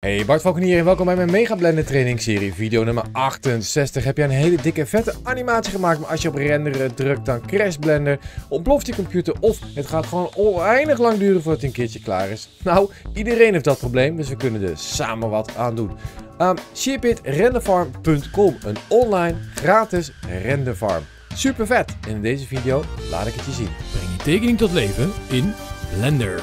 Hey Bart Valken hier en welkom bij mijn Mega Blender training serie video nummer 68. Heb je een hele dikke vette animatie gemaakt, maar als je op renderen drukt dan crash Blender, ontploft je computer of het gaat gewoon oneindig lang duren voordat het een keertje klaar is. Nou, iedereen heeft dat probleem, dus we kunnen er samen wat aan doen. Um, ehm, ShipitRenderFarm.com, een online gratis renderfarm. Super vet! En in deze video laat ik het je zien. Breng je tekening tot leven in Blender.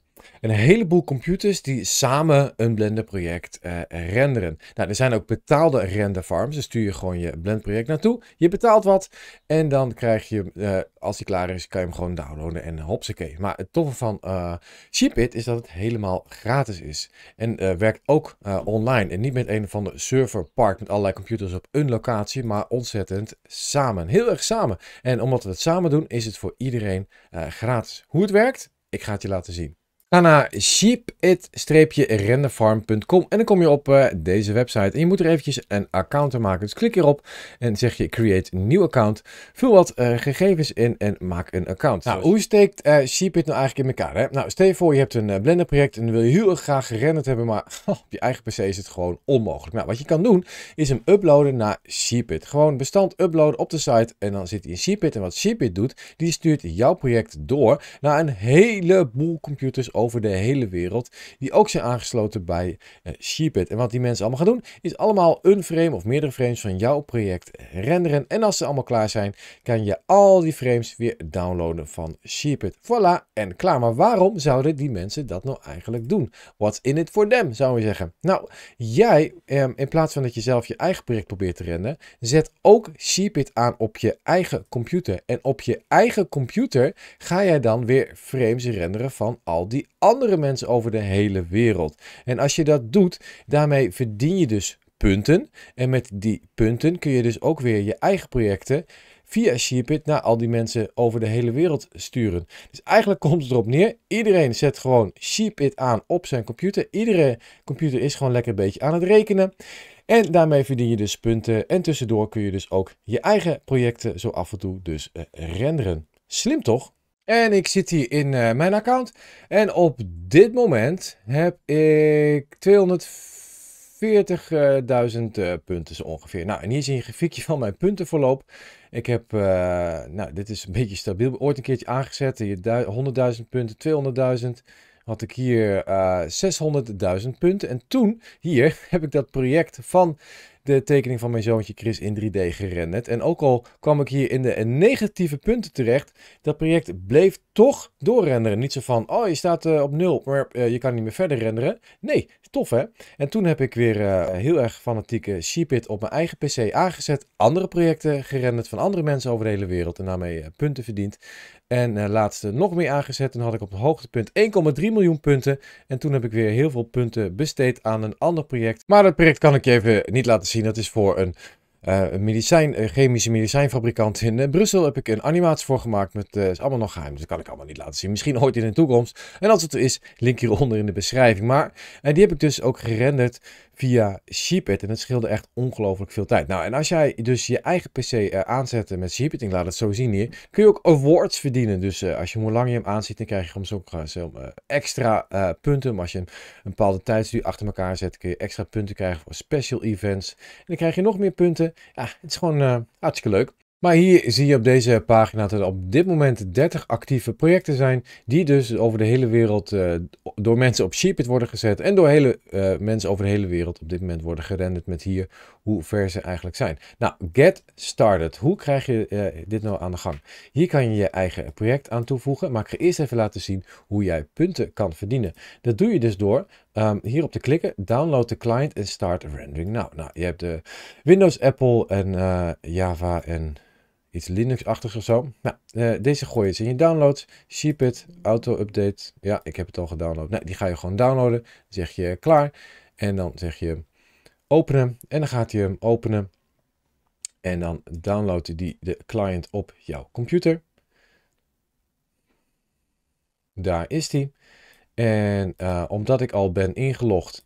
een heleboel computers die samen een Blender project eh, renderen. Nou, er zijn ook betaalde render farms. Dus stuur je gewoon je Blend project naartoe. Je betaalt wat en dan krijg je, eh, als die klaar is, kan je hem gewoon downloaden en hopsakee. Maar het toffe van uh, is dat het helemaal gratis is. En werkt ook online en niet met een of server serverpark met allerlei computers op een locatie, maar ontzettend samen. Heel erg samen. En omdat we het samen doen, is het voor iedereen gratis. Hoe het werkt? Ik ga het je laten zien. Ga naar sheepit-renderfarm.com en dan kom je op eh, deze website. En je moet er eventjes een account aan maken. Dus klik hierop en zeg je create new account. Vul wat eh, gegevens in en maak een account. Nou, hoe steekt uh, eh, Sheepit nou eigenlijk in elkaar? Hè? Nou, stel je voor je hebt een Blender project en wil je heel erg graag gerenderd hebben, maar oh, op je eigen PC is het gewoon onmogelijk. Nou, wat je kan doen is hem uploaden naar Sheepit. Gewoon bestand uploaden op de site en dan zit hij in Sheepit. En wat Sheepit doet, die stuurt jouw project door naar een heleboel computers over de hele wereld, die ook zijn aangesloten bij uh, eh, Sheepit. En wat die mensen allemaal gaan doen, is allemaal een frame of meerdere frames van jouw project renderen. En als ze allemaal klaar zijn, kan je al die frames weer downloaden van Sheepit. Voilà, en klaar. Maar waarom zouden die mensen dat nou eigenlijk doen? What's in it for them, zou je zeggen. Nou, jij, ehm, in plaats van dat je zelf je eigen project probeert te renderen, zet ook Sheepit aan op je eigen computer. En op je eigen computer ga jij dan weer frames renderen van al die andere mensen over de hele wereld. En als je dat doet, daarmee verdien je dus punten. En met die punten kun je dus ook weer je eigen projecten via Sheepit naar al die mensen over de hele wereld sturen. Dus eigenlijk komt het erop neer. Iedereen zet gewoon Sheepit aan op zijn computer. Iedere computer is gewoon lekker een beetje aan het rekenen. En daarmee verdien je dus punten. En tussendoor kun je dus ook je eigen projecten zo af en toe dus eh, renderen. Slim toch? En ik zit hier in eh, mijn account. En op dit moment heb ik 240.000 eh, punten zo ongeveer. Nou, en hier zie je een grafiekje van mijn puntenverloop. Ik heb, eh, nou, dit is een beetje stabiel. Ooit een keertje aangezet. 100.000 punten, 200.000 had ik hier 600.000 eh, punten. En toen, hier, heb ik dat project van de tekening van mijn zoontje Chris in 3D gerenderd. En ook al kwam ik hier in de eh, negatieve punten terecht, dat project bleef toch doorrenderen. Niet zo van, oh je staat eh, op nul, maar je kan niet meer verder renderen. Nee, tof hè. En toen heb ik weer heel erg fanatieke Sheepit op mijn eigen PC aangezet. Andere projecten gerenderd van andere mensen over de hele wereld en daarmee punten verdiend. En eh, laatste nog meer aangezet. En had ik op het hoogtepunt 1,3 miljoen punten. En toen heb ik weer heel veel punten besteed aan een ander project. Maar dat project kan ik je even niet laten zien. Dat is voor een eh, medicijn, een eh, chemische medicijnfabrikant in Brussel heb ik een animatie voor gemaakt. Met, is allemaal nog geheim, dus dat kan ik allemaal niet laten zien. Misschien ooit in de toekomst. En als het er is, link hieronder in de beschrijving. Maar die heb ik dus ook gerenderd via Sheepit. En het scheelde echt ongelooflijk veel tijd. Nou, en als jij dus je eigen PC uh, eh, aanzet met Sheepit, ik laat het zo zien hier, kun je ook awards verdienen. Dus eh, als je hoe langer je hem aanzet, dan krijg je hem ook eh, extra punten. Maar als je een bepaalde tijdsduur achter elkaar zet, kun je extra punten krijgen voor special events. En dan krijg je nog meer punten. Ja, het is gewoon hartstikke leuk. Maar hier zie je op deze pagina dat er op dit moment 30 actieve projecten zijn, die dus over de hele wereld eh, door mensen op Sheepit worden gezet en door hele, eh, mensen over de hele wereld op dit moment worden gerenderd met hier hoe ver ze eigenlijk zijn. Nou, get started. Hoe krijg je eh, dit nou aan de gang? Hier kan je je eigen project aan toevoegen, maar ik ga eerst even laten zien hoe jij punten kan verdienen. Dat doe je dus door um, hierop te klikken, download de client en start rendering now. Nou, je hebt de Windows, Apple en Java en iets linux achtig of zo. Nou, eh, deze gooi je eens in je downloads. Ship it, auto-update. Ja, ik heb het al gedownload. die ga je gewoon downloaden. zeg je eh, klaar. En dan zeg je openen. En dan gaat hij hem openen. En dan downloadt die de client op jouw computer. Daar is die. En eh, omdat ik al ben ingelogd,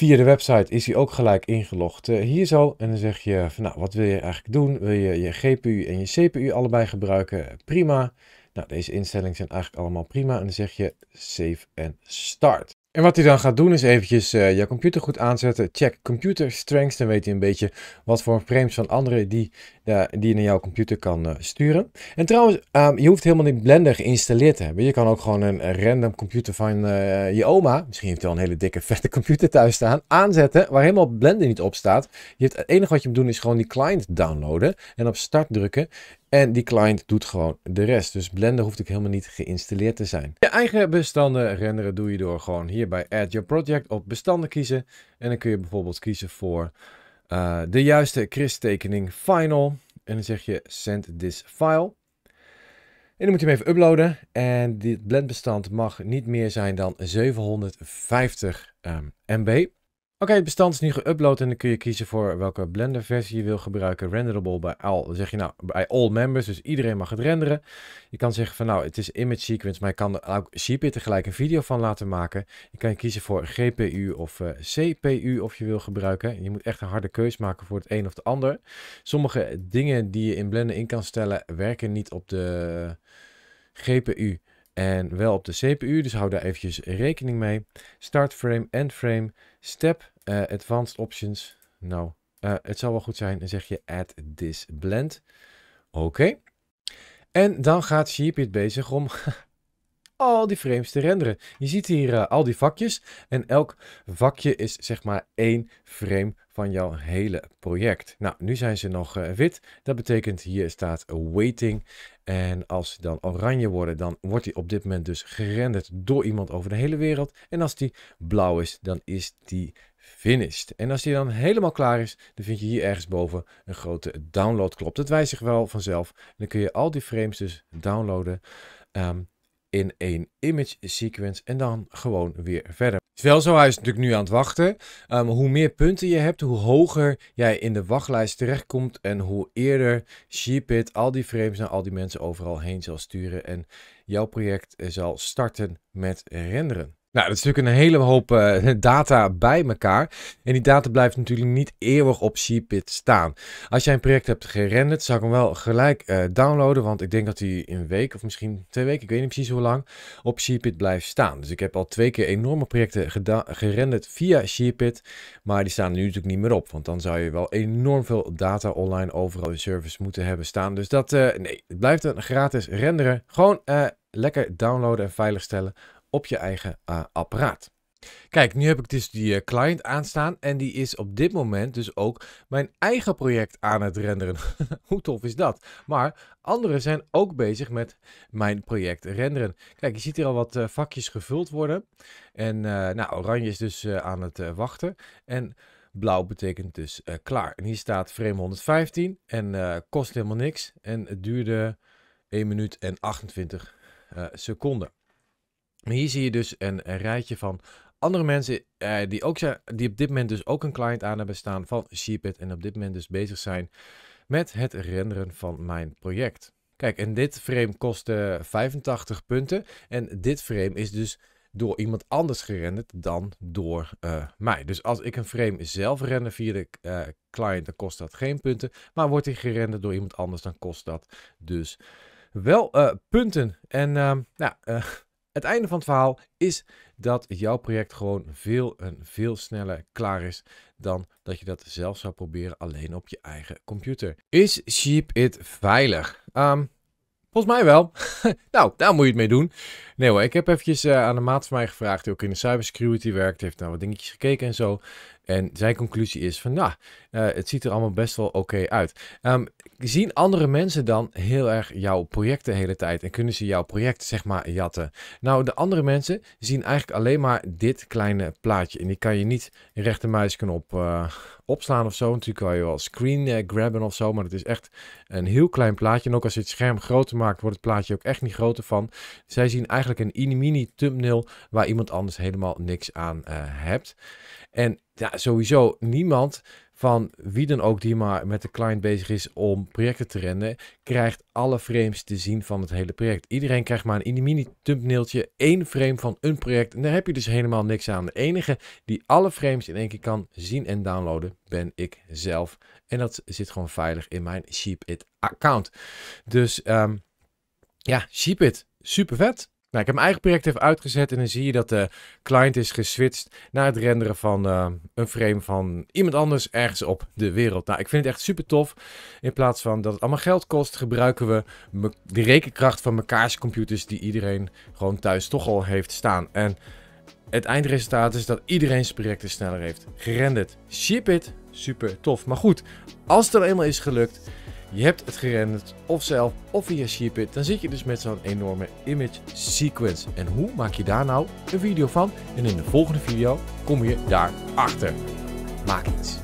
Via de website is hij ook gelijk ingelogd eh, hier zo. En dan zeg je van nou, wat wil je eigenlijk doen? Wil je je GPU en je CPU allebei gebruiken? Prima. Nou, deze instellingen zijn eigenlijk allemaal prima. En dan zeg je save en start. En wat hij dan gaat doen is eventjes uh, eh, jouw computer goed aanzetten. Check computer strengths. Dan weet hij een beetje wat voor frames van anderen die, uh, die naar jouw computer kan eh, sturen. En trouwens, ehm, je hoeft helemaal niet Blender geïnstalleerd te hebben. Je kan ook gewoon een random computer van eh, je oma. Misschien heeft hij wel een hele dikke vette computer thuis staan. Aanzetten waar helemaal Blender niet op staat. Je hebt, het enige wat je moet doen is gewoon die client downloaden. En op start drukken. En die client doet gewoon de rest. Dus Blender hoeft ook helemaal niet geïnstalleerd te zijn. Je eigen bestanden renderen doe je door gewoon hier bij Add Your Project op bestanden kiezen. En dan kun je bijvoorbeeld kiezen voor eh, de juiste Chris tekening final. En dan zeg je send this file. En dan moet je hem even uploaden. En dit blendbestand mag niet meer zijn dan 750 ehm, MB. Oké, het bestand is nu geüpload en dan kun je kiezen voor welke Blender versie je wil gebruiken. Renderable bij all. zeg je nou bij all members, dus iedereen mag het renderen. Je kan zeggen van nou, het is image sequence, maar je kan er ook GP tegelijk een video van laten maken. Je kan kiezen voor GPU of eh, CPU of je wil gebruiken. Je moet echt een harde keus maken voor het een of het ander. Sommige dingen die je in Blender in kan stellen, werken niet op de GPU. En wel op de CPU, dus hou daar eventjes rekening mee. Start frame, end frame, step, eh, advanced options. Nou, eh, het zal wel goed zijn. Dan zeg je add this blend. Oké. En dan gaat Sheepit bezig om al die frames te renderen. Je ziet hier eh, al die vakjes en elk vakje is zeg maar één frame van jouw hele project. Nou, nu zijn ze nog eh, wit. Dat betekent hier staat waiting. En als ze dan oranje worden, dan wordt die op dit moment dus gerenderd door iemand over de hele wereld. En als die blauw is, dan is die finished. En als die dan helemaal klaar is, dan vind je hier ergens boven een grote download klopt. Dat wijst zich wel vanzelf. En dan kun je al die frames dus downloaden. Ehm, in één image sequence en dan gewoon weer verder. Het is wel zo, hij is natuurlijk nu aan het wachten. Ehm, hoe meer punten je hebt, hoe hoger jij in de wachtlijst terechtkomt en hoe eerder Sheepit al die frames naar al die mensen overal heen zal sturen en jouw project eh, zal starten met renderen. Nou, dat is natuurlijk een hele hoop eh, data bij elkaar. En die data blijft natuurlijk niet eeuwig op Sheepit staan. Als jij een project hebt gerenderd, zou ik hem wel gelijk eh, downloaden. Want ik denk dat hij een week of misschien twee weken, ik weet niet precies hoe lang, op Sheepit blijft staan. Dus ik heb al twee keer enorme projecten gerenderd via Sheepit, Maar die staan nu natuurlijk niet meer op. Want dan zou je wel enorm veel data online overal in service moeten hebben staan. Dus dat, eh, nee, het blijft een gratis renderen. Gewoon lekker downloaden en veiligstellen op je eigen eh, apparaat. Kijk, nu heb ik dus die eh, client aanstaan en die is op dit moment dus ook mijn eigen project aan het renderen. Hoe tof is dat? Maar anderen zijn ook bezig met mijn project renderen. Kijk, je ziet hier al wat eh, vakjes gevuld worden. En nou, oranje is dus aan het wachten. En blauw betekent dus klaar. En hier staat frame 115 en kost helemaal niks. En het duurde 1 minuut en 28 seconden hier zie je dus een, een rijtje van andere mensen eh, die, ook zijn, die op dit moment dus ook een client aan hebben staan van Sheepit en op dit moment dus bezig zijn met het renderen van mijn project. Kijk, en dit frame kostte eh, 85 punten en dit frame is dus door iemand anders gerenderd dan door eh, mij. Dus als ik een frame zelf render via de client, dan kost dat geen punten. Maar wordt hij gerenderd door iemand anders, dan kost dat dus wel punten. En ehm, ja, het einde van het verhaal is dat jouw project gewoon veel en veel sneller klaar is dan dat je dat zelf zou proberen alleen op je eigen computer. Is Sheep It veilig? Ehm, volgens mij wel. nou, daar moet je het mee doen. Nee hoor, ik heb eventjes eh, aan de maat van mij gevraagd die ook in de cybersecurity werkt. heeft naar nou wat dingetjes gekeken en zo. En zijn conclusie is van, nou, eh, het ziet er allemaal best wel oké uit. Ehm, zien andere mensen dan heel erg jouw project de hele tijd en kunnen ze jouw project zeg maar jatten? Nou, de andere mensen zien eigenlijk alleen maar dit kleine plaatje en die kan je niet rechtermuisknop eh, opslaan of zo. Natuurlijk kan je wel screen eh, grabben of zo, maar het is echt een heel klein plaatje. En ook als je het scherm groter maakt, wordt het plaatje ook echt niet groter van. Zij zien eigenlijk een mini thumbnail waar iemand anders helemaal niks aan hebt. En ja, sowieso niemand van wie dan ook die maar met de client bezig is om projecten te renderen, krijgt alle frames te zien van het hele project. Iedereen krijgt maar een mini thumbnailtje, één frame van een project. En daar heb je dus helemaal niks aan. De enige die alle frames in één keer kan zien en downloaden, ben ik zelf. En dat zit gewoon veilig in mijn Sheepit account. Dus um, ja, Sheepit, super vet. Nou, ik heb mijn eigen project even uitgezet en dan zie je dat de client is geswitcht naar het renderen van eh, een frame van iemand anders ergens op de wereld. Nou, ik vind het echt super tof. In plaats van dat het allemaal geld kost, gebruiken we de rekenkracht van mekaars computers die iedereen gewoon thuis toch al heeft staan. En het eindresultaat is dat iedereen zijn projecten sneller heeft gerenderd. Ship it, super tof. Maar goed, als het er eenmaal is gelukt, je hebt het gerenderd of zelf of via Sheepit, dan zit je dus met zo'n enorme image sequence. En hoe maak je daar nou een video van? En in de volgende video kom je daarachter. Maak iets.